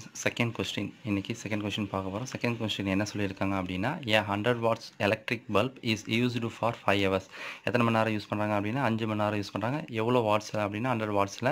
students second question இன்றைக்கி second question பார்க்க போகிறோம் செகண்ட் கொஸ்டின் என்ன சொல்லியிருக்காங்க அப்படின்னா a hundred watts electric bulb is used for five hours எத்தனை மணி நேரம் யூஸ் பண்ணுறாங்க அப்படின்னா அஞ்சு மணி நேரம் யூஸ் பண்ணுறாங்க எவ்வளோ வாட்ஸில் அப்படின்னா ஹண்ட்ரட் வாட்ஸில்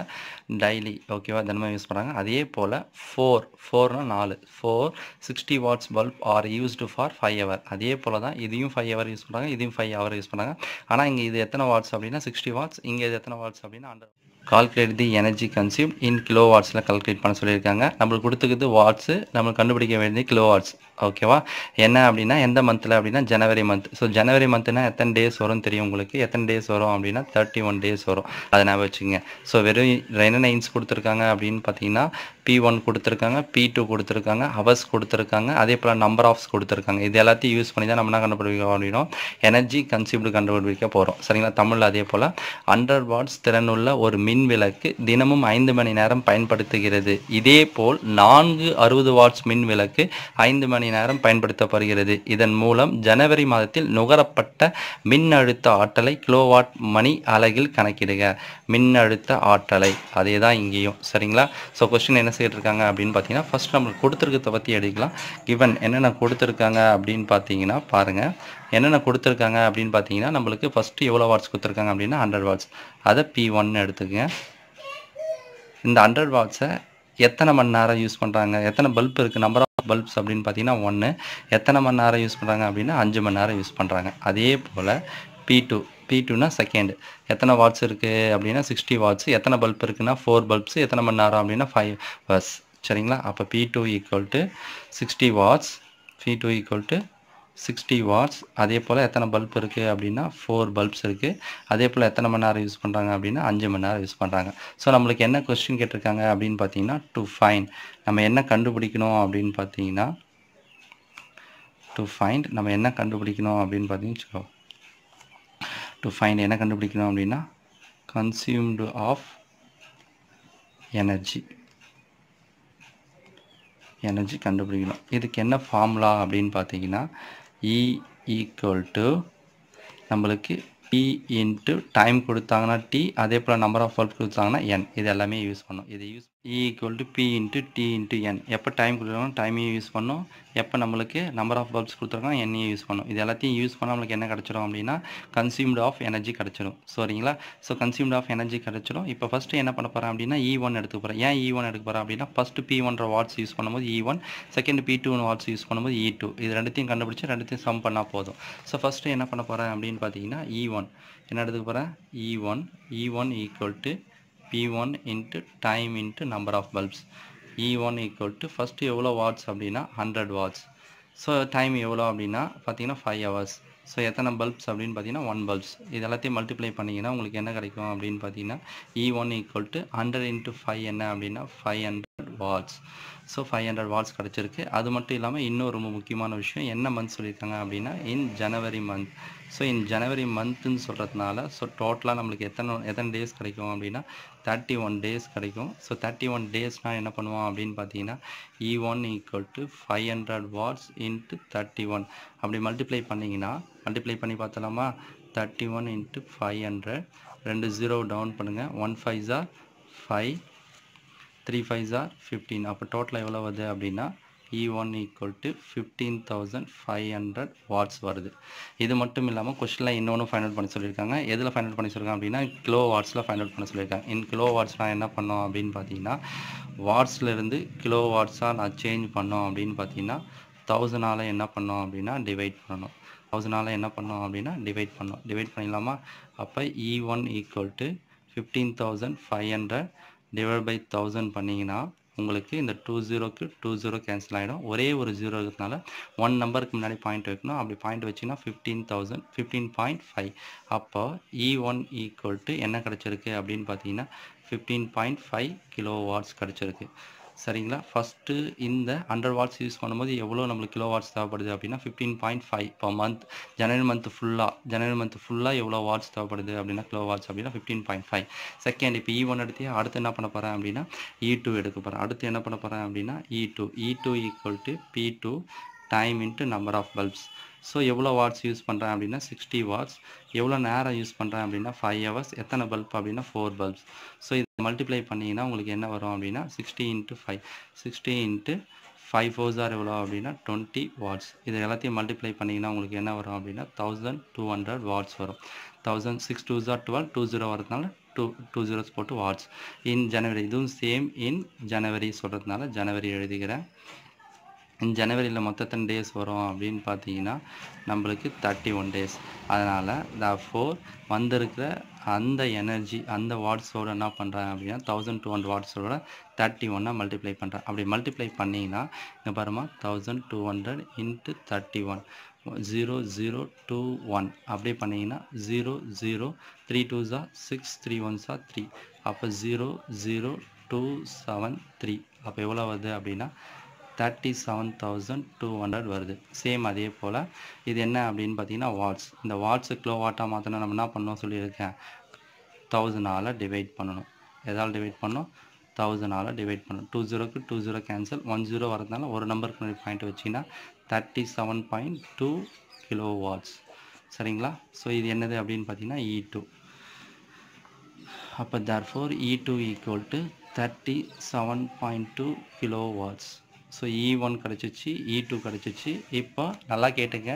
டெய்லி ஓகேவா தினமும் யூஸ் பண்ணுறாங்க அதே போல் ஃபோர் ஃபோர்னால் நாலு four sixty watts bulb are used for five hour அதே போல் தான் இதையும் ஃபைவ் ஹவர் யூஸ் பண்ணுறாங்க இதையும் ஃபைவ் ஹவர் யூஸ் பண்ணுறாங்க ஆனால் இங்கே இது எத்தனை வாட்ஸ் அப்படின்னா சிக்ஸ்டி வாட்ஸ் இங்கே இது எத்தனை வாட்ஸ் அப்படின்னா hundred calculate the energy consumed in kilowatts வாட்ஸில் கால்குலேட் பண்ண சொல்லியிருக்காங்க நம்மளுக்கு கொடுத்துக்குது வாட்ஸ் நம்மளுக்கு கண்டுபிடிக்க வேண்டியது கிலோ வாட்ஸ் ஓகேவா என்ன அப்படின்னா எந்த மந்தில் அப்படின்னா ஜனவரி மந்த் ஸோ ஜனவரி மந்த்னா எத்தனை டேஸ் வரும் தெரியும் உங்களுக்கு எத்தனை டேஸ் வரும் அப்படின்னா தேர்ட்டி ஒன் டேஸ் வரும் அதை நான் வச்சுங்க ஸோ வெறும் என்னென்ன இன்ஸ் கொடுத்துருக்காங்க அப்படின்னு பார்த்தீங்கன்னா பி ஒன் கொடுத்துருக்காங்க பி டூ கொடுத்துருக்காங்க ஹவர்ஸ் கொடுத்துருக்காங்க அதே போல் நம்பர் ஆஃப்ஸ் கொடுத்துருக்காங்க இது எல்லாத்தையும் யூஸ் பண்ணி தான் நம்ம என்ன கண்டுபிடிக்க அப்படின்னா எனர்ஜி கன்சியூம்டு கண்டுபிடிக்க போகிறோம் சரிங்களா தமிழில் அதே போல் அண்டர் வாட்ஸ் திறனுள்ள ஒரு மின் மின்விளக்கு தினமும் ஐந்து மணி நேரம் பயன்படுத்துகிறது இதேபோல் நான்கு அறுபது வாட்ஸ் மின்விளக்கு ஐந்து மணி நேரம் பயன்படுத்தப்படுகிறது இதன் மூலம் ஜனவரி மாதத்தில் நுகரப்பட்ட மின்னழுத்த ஆற்றலை கிலோவாட் மணி அலகில் கணக்கிடுக மின்னழுத்த ஆற்றலை அதே தான் இங்கேயும் சரிங்களா ஸோ கொஸ்டின் என்ன செய்திருக்காங்க அப்படின்னு பார்த்தீங்கன்னா ஃபஸ்ட் நம்மளுக்கு கொடுத்துருக்கத்தை பற்றி எடுக்கலாம் கிவன் என்னென்ன கொடுத்துருக்காங்க அப்படின்னு பார்த்தீங்கன்னா பாருங்கள் என்னென்ன கொடுத்துருக்காங்க அப்படின்னு பார்த்தீங்கன்னா நம்மளுக்கு ஃபஸ்ட்டு எவ்வளோ வாட்ஸ் கொடுத்துருக்காங்க அப்படின்னா ஹண்ட்ரட் வாட்ஸ் அதை பி ஒன்னு எடுத்துக்கங்க இந்த ஹண்ட்ரட் வாட்ஸை எத்தனை மணி நேரம் யூஸ் பண்ணுறாங்க எத்தனை பல்ப் இருக்குது நம்பர் ஆஃப் பல்ப்ஸ் அப்படின்னு பார்த்தீங்கன்னா ஒன்று எத்தனை மணி நேரம் யூஸ் பண்ணுறாங்க அப்படின்னா அஞ்சு மணி நேரம் யூஸ் பண்ணுறாங்க அதே போல் பி டூ பி டூனா செகண்டு எத்தனை வாட்ஸ் இருக்குது அப்படின்னா சிக்ஸ்டி வாட்ஸ் எத்தனை பல்ப் இருக்குன்னா ஃபோர் பல்ப்ஸ் எத்தனை மணி நேரம் அப்படின்னா ஃபைவ் ஹவர்ஸ் சரிங்களா அப்போ P two equal to sixty watts P two equal to sixty watts அதே போல் எத்தனை பல்ப் இருக்குது அப்படின்னா ஃபோர் பல்ப்ஸ் இருக்குது அதே போல் எத்தனை மணி நேரம் யூஸ் பண்ணுறாங்க அப்படின்னா அஞ்சு மணி நேரம் யூஸ் பண்ணுறாங்க ஸோ நம்மளுக்கு என்ன கொஸ்டின் கேட்டிருக்காங்க அப்படின்னு பார்த்தீங்கன்னா டு ஃபைன் நம்ம என்ன கண்டுபிடிக்கணும் அப்படின்னு பார்த்தீங்கன்னா டு ஃபைண்ட் நம்ம என்ன கண்டுபிடிக்கணும் அப்படின்னு பார்த்தீங்கன்னா டு ஃபைண்ட் என்ன கண்டுபிடிக்கணும் அப்படின்னா கன்சியூம்டு ஆஃப் எனர்ஜி எனர்ஜி கண்டுபிடிக்கணும் இதுக்கு என்ன ஃபார்முலா அப்படின்னு பார்த்தீங்கன்னா E equal to நம்மளுக்கு டி இன்ட்டு டைம் கொடுத்தாங்கன்னா T அதே போல் நம்பர் ஆஃப் வேர்ட் கொடுத்தாங்கன்னா என் இது எல்லாமே யூஸ் பண்ணும் இதை use equal e P into T into N எப்போ டைம் கொடுத்துருக்கோம் டைமையும் யூஸ் பண்ணும் எப்போ நம்மளுக்கு நம்பர் ஆஃப் யூஸ் பண்ணும் இது எல்லாத்தையும் யூஸ் பண்ணால் நம்மளுக்கு என்ன கிடச்சிடும் அப்படின்னா கன்சியூம்டு ஆஃப் எனர்ஜி கிடச்சிடும் சரிங்களா ஸோ கன்சியூம்டு ஆஃப் எனர்ஜி கிடச்சிடும் இப்போ ஃபஸ்ட்டு என்ன பண்ண போகிறேன் அப்படின்னா இ e ஒன் எடுக்க போகிறேன் ஏன் இ e ஒன் எடுக்க போகிறேன் அப்படின்னா ஃபஸ்ட்டு பி ஒன்ற யூஸ் பண்ணும்போது E one second P two watts use பண்ணும்போது இ இது கண்டுபிடிச்சி சம் பண்ணால் போதும் ஸோ ஃபஸ்ட்டு என்ன பண்ண போகிறேன் அப்படின்னு பார்த்தீங்கன்னா இ ஒன் என்ன எடுத்துக்க போகிறேன் E one E one P1 into time into number of bulbs E1 equal to first எவ்வளோ வாட்ஸ் அப்படின்னா ஹண்ட்ரட் வாட்ஸ் ஸோ டைம் எவ்வளோ அப்படின்னா பார்த்தீங்கன்னா ஃபைவ் ஹவர்ஸ் ஸோ எத்தனை பல்ப்ஸ் அப்படின்னு பார்த்தீங்கன்னா ஒன் பல்ப்ஸ் இது எல்லாத்தையும் மல்டிப்ளை பண்ணீங்கன்னா உங்களுக்கு என்ன கிடைக்கும் அப்படின்னு பார்த்தீங்கன்னா E one equal to hundred into five என்ன அப்படின்னா five hundred watts so five hundred watts கிடச்சிருக்கு அது மட்டும் இல்லாமல் இன்னும் ரொம்ப முக்கியமான விஷயம் என்ன மந்த் சொல்லியிருக்காங்க அப்படின்னா இன் ஜனவரி மந்த் ஸோ இன் ஜனவரி மந்த்துன்னு சொல்கிறதுனால ஸோ டோட்டலாக நம்மளுக்கு எத்தனை எத்தனை டேஸ் கிடைக்கும் அப்படின்னா தேர்ட்டி ஒன் டேஸ் கிடைக்கும் ஸோ தேர்ட்டி ஒன் டேஸ்னால் என்ன பண்ணுவோம் அப்படின்னு பார்த்தீங்கன்னா E one equal to five hundred watts into thirty one அப்படி மல்டிப்ளை பண்ணிங்கன்னா மல்டிப்ளை பண்ணி பார்த்தலாமா thirty one into five hundred ரெண்டு ஜீரோ டவுன் பண்ணுங்கள் ஒன் ஃபைவ் ஜார் ஃபைவ் த்ரீ ஃபைவ் ஜார் ஃபிஃப்டீன் அப்போ டோட்டலாக எவ்வளோ வருது அப்படின்னா E1 equal to 15,500 watts வருது இது மட்டும் இல்லாமல் கொஷனில் இன்னொன்று ஃபைண்ட் அவுட் பண்ண சொல்லியிருக்காங்க எதில் ஃபைண்ட் அவுட் பண்ண சொல்லியிருக்காங்க அப்படின்னா கிலோ வாட்ஸில் ஃபைண்ட் அவுட் பண்ண சொல்லியிருக்காங்க இன் கிலோ வாட்ஸ்லாம் என்ன பண்ணோம் அப்படின்னு பார்த்தீங்கன்னா வாட்ஸ்லேருந்து கிலோ வாட்ஸாக நான் சேஞ்ச் பண்ணோம் அப்படின்னு பார்த்தீங்கன்னா தௌசண்டால் என்ன பண்ணோம் அப்படின்னா டிவைட் பண்ணணும் தௌசண்டால் என்ன பண்ணோம் அப்படின்னா டிவைட் பண்ணோம் டிவைட் பண்ணிடலாமா அப்போ E one equal to fifteen thousand five hundred divide by thousand பண்ணிங்கன்னா உங்களுக்கு இந்த டூ ஜீரோக்கு டூ ஜீரோ கேன்சல் ஆகிடும் ஒரே ஒரு ஜீரோ இருக்கிறதுனால ஒன் நம்பருக்கு முன்னாடி பாயிண்ட் வைக்கணும் அப்படி பாயிண்ட் வச்சிங்கன்னா fifteen thousand fifteen point five அப்போ இ e ஒன் என்ன கிடச்சிருக்கு அப்படின்னு பார்த்தீங்கன்னா fifteen point five kilo watts கிடச்சிருக்கு சரிங்களா ஃபஸ்ட்டு இந்த ஹண்ட்ரட் வாட்ஸ் யூஸ் பண்ணும்போது எவ்வளோ நம்மளுக்கு கிலோ வாட்ஸ் தேவைப்படுது அப்படின்னா fifteen point five per month ஜனவரி மந்த் ஃபுல்லாக ஜனவரி மந்த் ஃபுல்லாக எவ்வளோ வாட்ஸ் தேவைப்படுது அப்படின்னா கிலோ வாட்ஸ் அப்படின்னா ஃபிஃப்டீன் பாயிண்ட் ஃபைவ் செகண்ட் இப்போ இ ஒன் எடுத்து அடுத்து என்ன பண்ண போகிறேன் அப்படின்னா இ e டூ எடுக்க போகிறேன் அடுத்து என்ன பண்ண போகிறேன் அப்படின்னா E two E two equal to P two time into number of bulbs so எவ்வளோ வாட்ஸ் யூஸ் பண்ணுறேன் அப்படின்னா சிக்ஸ்டி வாட்ஸ் எவ்வளோ நேரம் யூஸ் பண்ணுறேன் அப்படின்னா ஃபைவ் ஹவர்ஸ் எத்தனை பல்ப் அப்படின்னா ஃபோர் பல்ப்ஸ் ஸோ இதை மல்டிப்ளை பண்ணிங்கன்னா உங்களுக்கு என்ன வரும் அப்படின்னா sixty into five sixty into five fours are எவ்வளோ அப்படின்னா டுவெண்ட்டி வாட்ஸ் இது எல்லாத்தையும் மல்டிப்ளை பண்ணிங்கன்னா உங்களுக்கு என்ன வரும் அப்படின்னா தௌசண்ட் டூ ஹண்ட்ரட் வாட்ஸ் வரும் தௌசண்ட் சிக்ஸ் டூ ஜார் டுவெல் டூ ஜீரோ வரதுனால டூ டூ ஜீரோஸ் போட்டு வாட்ஸ் இன் ஜனவரி இதுவும் சேம் இன் ஜனவரி சொல்கிறதுனால ஜனவரி எழுதிக்கிறேன் ஜனவரியில் மொத்தத்தன் டேஸ் வரும் அப்படின்னு பார்த்தீங்கன்னா நம்மளுக்கு தேர்ட்டி ஒன் டேஸ் அதனால் த ஃபோர் வந்திருக்கிற அந்த எனர்ஜி அந்த வாட்ஸோடு என்ன பண்ணுறாங்க அப்படின்னா தௌசண்ட் டூ ஹண்ட்ரட் வாட்ஸோட தேர்ட்டி ஒன்னாக மல்டிப்ளை பண்ணுறேன் அப்படி மல்டிப்ளை பண்ணிங்கன்னா இங்கே பாருமா thousand two hundred into thirty one zero zero two one அப்படியே பண்ணிங்கன்னா ஜீரோ ஜீரோ த்ரீ டூ ஸா சிக்ஸ் த்ரீ ஒன் ஸா த்ரீ அப்போ zero zero two seven three அப்போ எவ்வளோ வருது அப்படின்னா thirty seven thousand two hundred வருது சேம் அதே போல் இது என்ன அப்படின்னு பார்த்தீங்கன்னா வாட்ஸ் இந்த வாட்ஸு கிலோவாட்டாக மாற்றினா நம்ம என்ன பண்ணோம் சொல்லியிருக்கேன் தௌசண்டால் டிவைட் பண்ணணும் எதால் டிவைட் பண்ணோம் தௌசண்டால் டிவைட் பண்ணணும் டூ ஜீரோக்கு two zero cancel one zero வரதுனால ஒரு நம்பருக்கு முன்னாடி பாயிண்ட் வச்சிங்கன்னா thirty seven point two kilo watts சரிங்களா ஸோ இது என்னது அப்படின்னு பார்த்தீங்கன்னா இ டூ அப்போ தர் four E two equal to thirty seven point two kilo watts so E e one கிடச்சிச்சு இ e டூ கிடச்சிச்சு இப்போ நல்லா கேட்டுங்க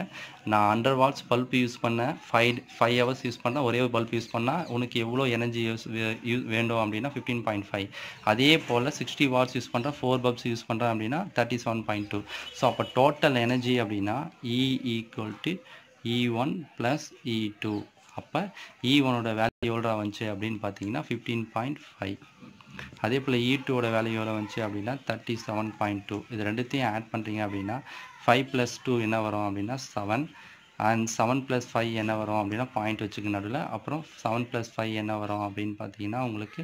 நான் அண்டர் வாட்ஸ் பல்ப் யூஸ் பண்ணேன் ஃபைவ் ஃபைவ் ஹவர்ஸ் யூஸ் பண்ணால் ஒரே ஒரு பல்ப் யூஸ் பண்ணால் உனக்கு எவ்வளோ எனர்ஜி யூஸ் வேண்டும் அப்படின்னா ஃபிஃப்டீன் பாயிண்ட் ஃபைவ் அதே போல் சிக்ஸ்டி வாட்ஸ் யூஸ் பண்ணுறேன் ஃபோர் பல்ப்ஸ் யூஸ் பண்ணுறேன் அப்படின்னா thirty seven point two so அப்போ டோட்டல் எனர்ஜி அப்படின்னா E equal to E one plus E two அப்போ இ ஒனோட வேல்யூ எவ்வளோ வந்துச்சு அப்படின்னு பார்த்தீங்கன்னா ஃபிஃப்டீன் பாயிண்ட் ஃபைவ் அதே போல் இ e டூவோட வேல்யூ எவ்வளோ வந்துச்சு அப்படின்னா தேர்ட்டி செவன் பாயிண்ட் டூ இது ரெண்டுத்தையும் ஆட் பண்ணுறீங்க அப்படின்னா ஃபைவ் ப்ளஸ் டூ என்ன வரும் அப்படின்னா seven and seven plus five என்ன வரும் அப்படின்னா பாயிண்ட் வச்சுக்க நடுவில் அப்புறம் செவன் ப்ளஸ் ஃபைவ் என்ன வரும் அப்படின்னு பார்த்தீங்கன்னா உங்களுக்கு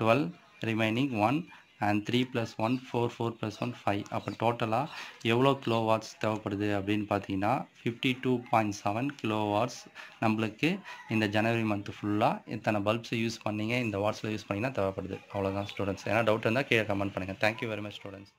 twelve remaining one and three plus one four four plus one five அப்போ டோட்டலாக எவ்வளோ கிலோ வாட்ஸ் தேவைப்படுது அப்படின்னு பார்த்தீங்கன்னா fifty two point seven kilo watts நம்மளுக்கு இந்த ஜனவரி மந்த் ஃபுல்லாக இத்தனை பல்ப்ஸ் யூஸ் பண்ணிங்க இந்த வாட்ஸில் யூஸ் பண்ணிங்கன்னா தேவைப்படுது அவ்வளோதான் ஸ்டூடெண்ட்ஸ் ஏன்னா டவுட் இருந்தால் கீழே கமெண்ட் பண்ணுங்கள் தேங்க்யூ வெரி மச் ஸ்டூடெண்ட்ஸ்